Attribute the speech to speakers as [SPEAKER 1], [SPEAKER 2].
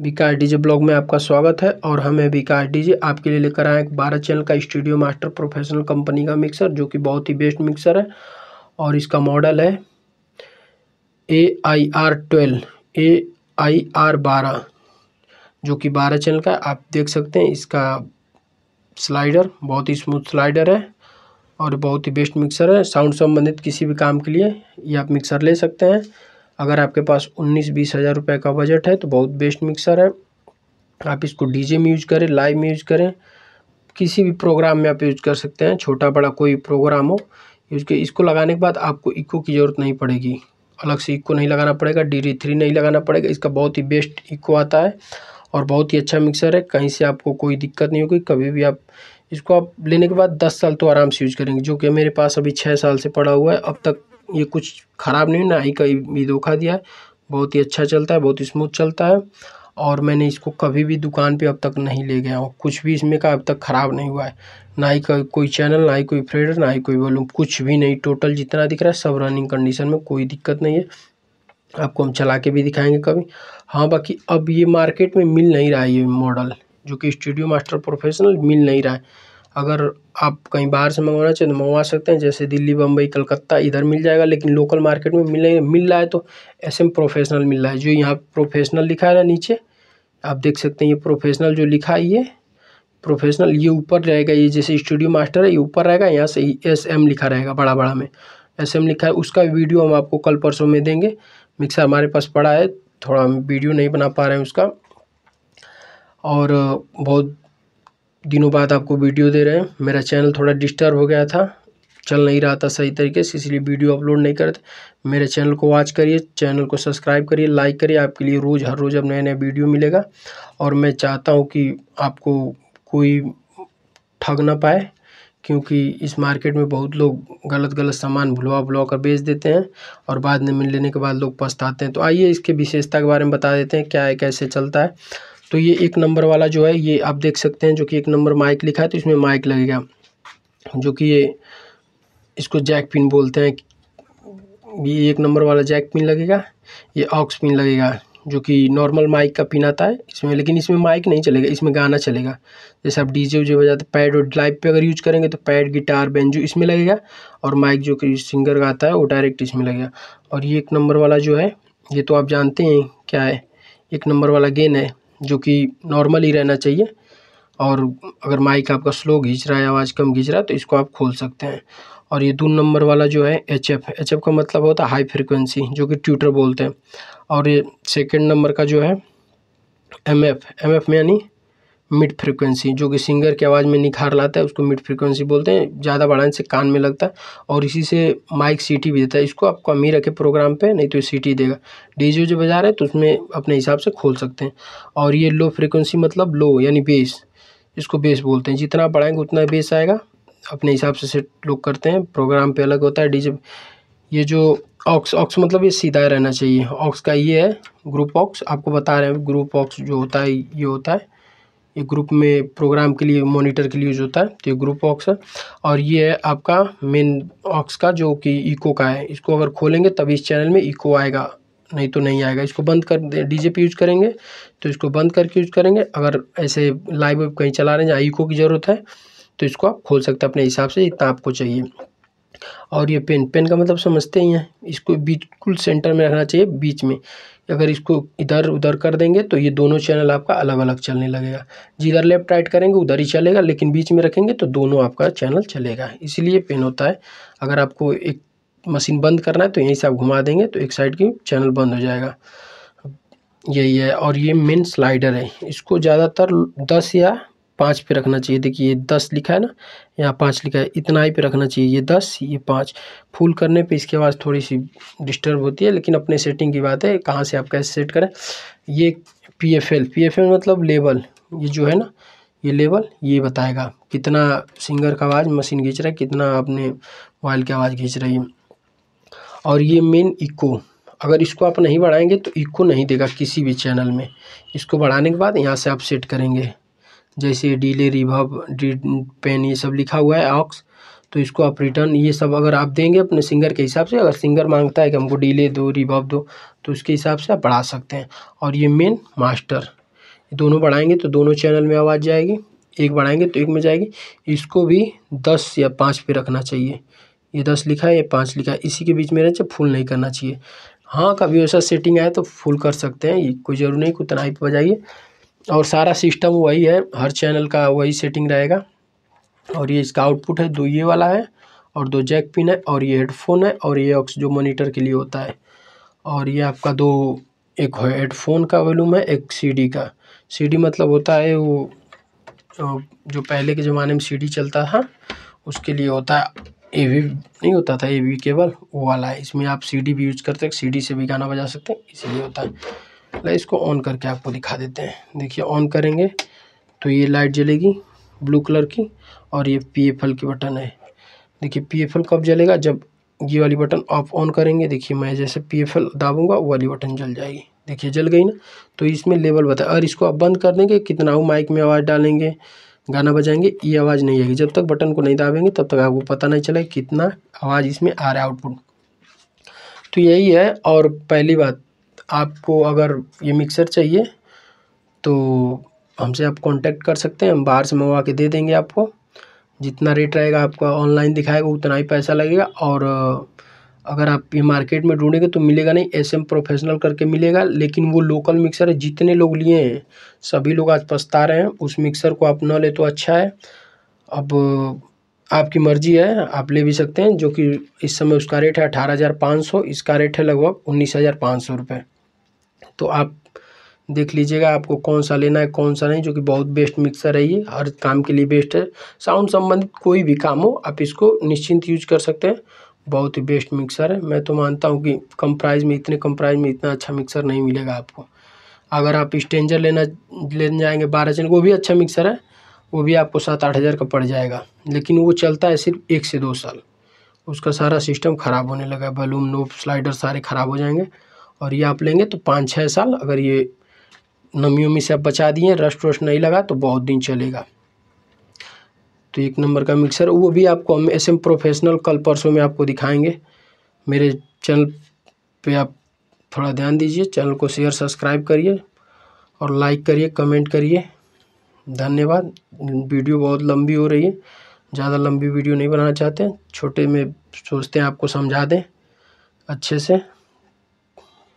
[SPEAKER 1] विकास DJ blog में आपका स्वागत है और हमें विकास डीजे आपके लिए लेकर आए एक बारह चैनल का स्टूडियो मास्टर प्रोफेशनल कंपनी का मिक्सर जो कि बहुत ही बेस्ट मिक्सर है और इसका मॉडल है A I R twelve A I R बारह जो कि बारह चैनल का आप देख सकते हैं इसका स्लाइडर बहुत ही स्मूथ स्लाइडर है और बहुत ही बेस्ट मिक्सर है साउंड संबंधित किसी भी काम के लिए ये आप मिक्सर ले सकते हैं अगर आपके पास उन्नीस बीस हज़ार रुपये का बजट है तो बहुत बेस्ट मिक्सर है आप इसको डीजे में यूज करें लाइव में यूज करें किसी भी प्रोग्राम में आप यूज कर सकते हैं छोटा बड़ा कोई प्रोग्राम हो यूज के इसको लगाने के बाद आपको इको की ज़रूरत नहीं पड़ेगी अलग से इको नहीं लगाना पड़ेगा डी थ्री नहीं लगाना पड़ेगा इसका बहुत ही बेस्ट इको आता है और बहुत ही अच्छा मिक्सर है कहीं से आपको कोई दिक्कत नहीं होगी कभी भी आप इसको आप लेने के बाद दस साल तो आराम से यूज करेंगे जो कि मेरे पास अभी छः साल से पड़ा हुआ है अब तक ये कुछ ख़राब नहीं ना ही कहीं भी धोखा दिया है बहुत ही अच्छा चलता है बहुत स्मूथ चलता है और मैंने इसको कभी भी दुकान पे अब तक नहीं ले गया हूँ कुछ भी इसमें का अब तक ख़राब नहीं हुआ है ना ही का कोई चैनल ना ही कोई फ्रेडर ना ही कोई वॉल्यूम कुछ भी नहीं टोटल जितना दिख रहा है सब रनिंग कंडीशन में कोई दिक्कत नहीं है आपको हम चला के भी दिखाएंगे कभी हाँ बाकी अब ये मार्केट में मिल नहीं रहा है ये मॉडल जो कि स्टूडियो मास्टर प्रोफेशनल मिल नहीं रहा है अगर आप कहीं बाहर से मंगवाना चाहें तो मंगवा सकते हैं जैसे दिल्ली बम्बई कलकत्ता इधर मिल जाएगा लेकिन लोकल मार्केट में मिले मिल रहा है तो एस एम प्रोफेशनल मिल रहा है जो यहाँ प्रोफेशनल लिखा है ना नीचे आप देख सकते हैं ये प्रोफेशनल जो लिखा है ये प्रोफेशनल ये ऊपर रहेगा ये जैसे स्टूडियो मास्टर है ये ऊपर रहेगा यहाँ से एस एम लिखा रहेगा बड़ा बड़ा में एस एम लिखा है उसका वीडियो हम आपको कल परसों में देंगे मिक्सर हमारे पास पड़ा है थोड़ा हम वीडियो नहीं बना पा रहे हैं उसका और बहुत दिनों बाद आपको वीडियो दे रहे हैं मेरा चैनल थोड़ा डिस्टर्ब हो गया था चल नहीं रहा था सही तरीके से इसलिए वीडियो अपलोड नहीं करते मेरे चैनल को वॉच करिए चैनल को सब्सक्राइब करिए लाइक करिए आपके लिए रोज़ हर रोज़ अब नया नया वीडियो मिलेगा और मैं चाहता हूँ कि आपको कोई ठग ना पाए क्योंकि इस मार्केट में बहुत लोग गलत गलत सामान भुलवा भुलवा कर बेच देते हैं और बाद में मिल लेने के बाद लोग पछताते हैं तो आइए इसके विशेषता के बारे में बता देते हैं क्या है कैसे चलता है तो ये एक नंबर वाला जो है ये आप देख सकते हैं जो कि एक नंबर माइक लिखा है तो इसमें माइक लगेगा जो कि ये इसको जैक पिन बोलते हैं ये एक नंबर वाला जैक पिन लगेगा ये ऑक्स पिन लगेगा जो कि नॉर्मल माइक का पिन आता है इसमें लेकिन इसमें माइक नहीं चलेगा इसमें गाना चलेगा जैसे आप डीजे जे बजाते पैड और लाइव पे अगर यूज करेंगे तो पैड गिटार बेंजू इसमें लगेगा और माइक जो कि सिंगर गाता है वो डायरेक्ट इसमें लगेगा और ये एक नंबर वाला जो है ये तो आप जानते हैं क्या है एक नंबर वाला गेन है जो कि नॉर्मल ही रहना चाहिए और अगर माइक आपका स्लो खींच रहा है आवाज़ कम खींच रहा है तो इसको आप खोल सकते हैं और ये दो नंबर वाला जो है एच एफ एच एफ का मतलब होता है हाई फ्रिक्वेंसी जो कि ट्यूटर बोलते हैं और ये सेकेंड नंबर का जो है एम एफ एम एफ में यानी मिड फ्रिक्वेंसी जो कि सिंगर की आवाज़ में निखार लाता है उसको मिड फ्रिक्वेंसी बोलते हैं ज़्यादा बढ़ाने से कान में लगता है और इसी से माइक सीटी भी देता है इसको आपको कम ही प्रोग्राम पे नहीं तो ये सीटी देगा डीजे जो बजा रहे हैं तो उसमें अपने हिसाब से खोल सकते हैं और ये लो फ्रिक्वेंसी मतलब लो यानी बेस इसको बेस बोलते हैं जितना बढ़ाएंगे उतना बेस आएगा अपने हिसाब से सेट लोग करते हैं प्रोग्राम पर अलग होता है डी ये जो ऑक्स ऑक्स मतलब ये सीधा रहना चाहिए ऑक्स का ये है ग्रुप ऑक्स आपको बता रहे हैं ग्रुप ऑक्स जो होता है ये होता है ये ग्रुप में प्रोग्राम के लिए मॉनिटर के लिए यूज़ होता है तो ये ग्रुप ऑक्स है और ये है आपका मेन ऑक्स का जो कि इको का है इसको अगर खोलेंगे तभी इस चैनल में इको आएगा नहीं तो नहीं आएगा इसको बंद कर जे पी यूज करेंगे तो इसको बंद करके यूज करेंगे अगर ऐसे लाइव कहीं चला रहे हैं जहाँ इको की ज़रूरत है तो इसको आप खोल सकते हैं अपने हिसाब से इतना आपको चाहिए और ये पेन पेन का मतलब समझते ही हैं इसको बिल्कुल सेंटर में रखना चाहिए बीच में अगर इसको इधर उधर कर देंगे तो ये दोनों चैनल आपका अलग अलग चलने लगेगा जिधर लेफ्ट राइट करेंगे उधर ही चलेगा लेकिन बीच में रखेंगे तो दोनों आपका चैनल चलेगा इसीलिए पेन होता है अगर आपको एक मशीन बंद करना है तो यहीं से आप घुमा देंगे तो एक साइड की चैनल बंद हो जाएगा यही है और ये मेन स्लाइडर है इसको ज़्यादातर दस या पाँच पे रखना चाहिए देखिए ये दस लिखा है ना यहाँ पाँच लिखा है इतना ही पे रखना चाहिए ये दस ये पाँच फुल करने पे इसकी आवाज़ थोड़ी सी डिस्टर्ब होती है लेकिन अपने सेटिंग की बात है कहाँ से आप कैसे सेट करें ये P F L P F L मतलब लेवल ये जो है ना ये लेवल ये बताएगा कितना सिंगर का आवाज़ मशीन खींच रहा है कितना अपने मोबाइल की आवाज़ खींच रही है और ये मेन इको अगर इसको आप नहीं बढ़ाएंगे तो इको नहीं देगा किसी भी चैनल में इसको बढ़ाने के बाद यहाँ से आप सेट करेंगे जैसे डीले डी पेन ये सब लिखा हुआ है ऑक्स तो इसको आप रिटर्न ये सब अगर आप देंगे अपने सिंगर के हिसाब से अगर सिंगर मांगता है कि हमको डीले दो रिभव दो तो उसके हिसाब से आप बढ़ा सकते हैं और ये मेन मास्टर दोनों बढ़ाएंगे तो दोनों चैनल में आवाज़ जाएगी एक बढ़ाएंगे तो एक में जाएगी इसको भी दस या पाँच पे रखना चाहिए ये दस लिखा है ये पाँच लिखा है इसी के बीच में रहना चाहिए फुल नहीं करना चाहिए हाँ कभी वैसा सेटिंग आए तो फुल कर सकते हैं ये कोई ज़रूरी नहीं कोई ही पर बजाइए और सारा सिस्टम वही है हर चैनल का वही सेटिंग रहेगा और ये इसका आउटपुट है दो ये वाला है और दो जैक पिन है और ये हेडफोन है और ये ऑक्स जो मोनीटर के लिए होता है और ये आपका दो एक हेडफोन का वॉल्यूम है एक सीडी का सीडी मतलब होता है वो जो पहले के ज़माने में सीडी चलता था उसके लिए होता है ए वी नहीं होता था ए वी केबल वो वाला है इसमें आप सीडी भी यूज करते हैं सीडी से भी गाना बजा सकते हैं इसीलिए होता है लाइट इसको ऑन करके आपको दिखा देते हैं देखिए ऑन करेंगे तो ये लाइट जलेगी ब्लू कलर की और ये पी एफ एल की बटन है देखिए पी एफ एल कब जलेगा जब ये वाली बटन ऑफ ऑन करेंगे देखिए मैं जैसे पी एफ एल दाबूँगा वो वाली बटन जल जाएगी देखिए जल गई ना तो इसमें लेवल बताए और इसको आप बंद कर देंगे कितना वो माइक में आवाज़ डालेंगे गाना बजाएंगे ये आवाज़ नहीं आएगी जब तक बटन को नहीं दाबेंगे तब तक आपको पता नहीं चला कितना आवाज़ इसमें आ रहा है आउटपुट तो यही है और पहली बात आपको अगर ये मिक्सर चाहिए तो हमसे आप कांटेक्ट कर सकते हैं हम बाहर से मंगवा के दे देंगे आपको जितना रेट रहेगा आपका ऑनलाइन दिखाएगा उतना ही पैसा लगेगा और अगर आप ये मार्केट में ढूंढेंगे तो मिलेगा नहीं एस एम प्रोफेशनल करके मिलेगा लेकिन वो लोकल मिक्सर है जितने लोग लिए हैं सभी लोग आज पछता रहे हैं उस मिक्सर को आप ना ले तो अच्छा है अब आपकी मर्ज़ी है आप ले भी सकते हैं जो कि इस समय उसका रेट है अठारह हज़ार पाँच सौ इसका रेट है लगभग उन्नीस हज़ार पाँच सौ रुपये तो आप देख लीजिएगा आपको कौन सा लेना है कौन सा नहीं जो कि बहुत बेस्ट मिक्सर है ये हर काम के लिए बेस्ट है साउंड संबंधित कोई भी काम हो आप इसको निश्चिंत यूज कर सकते हैं बहुत ही बेस्ट मिक्सर है मैं तो मानता हूँ कि कम प्राइस में इतने कम प्राइस में इतना अच्छा मिक्सर नहीं मिलेगा आपको अगर आप स्टेंजर लेना लेने जाएंगे बारह चैनल वो भी अच्छा मिक्सर है वो भी आपको सात आठ हज़ार का पड़ जाएगा लेकिन वो चलता है सिर्फ एक से दो साल उसका सारा सिस्टम ख़राब होने लगा बलूम नोब स्लाइडर सारे ख़राब हो जाएंगे और ये आप लेंगे तो पाँच छः साल अगर ये नमी उमी से आप बचा दिए रस्ट वस्ट नहीं लगा तो बहुत दिन चलेगा तो एक नंबर का मिक्सर वो भी आपको हम एस प्रोफेशनल कल परसों में आपको दिखाएंगे मेरे चैनल पे आप थोड़ा ध्यान दीजिए चैनल को शेयर सब्सक्राइब करिए और लाइक करिए कमेंट करिए धन्यवाद वीडियो बहुत लंबी हो रही है ज़्यादा लंबी वीडियो नहीं बनाना चाहते छोटे में सोचते हैं आपको समझा दें अच्छे से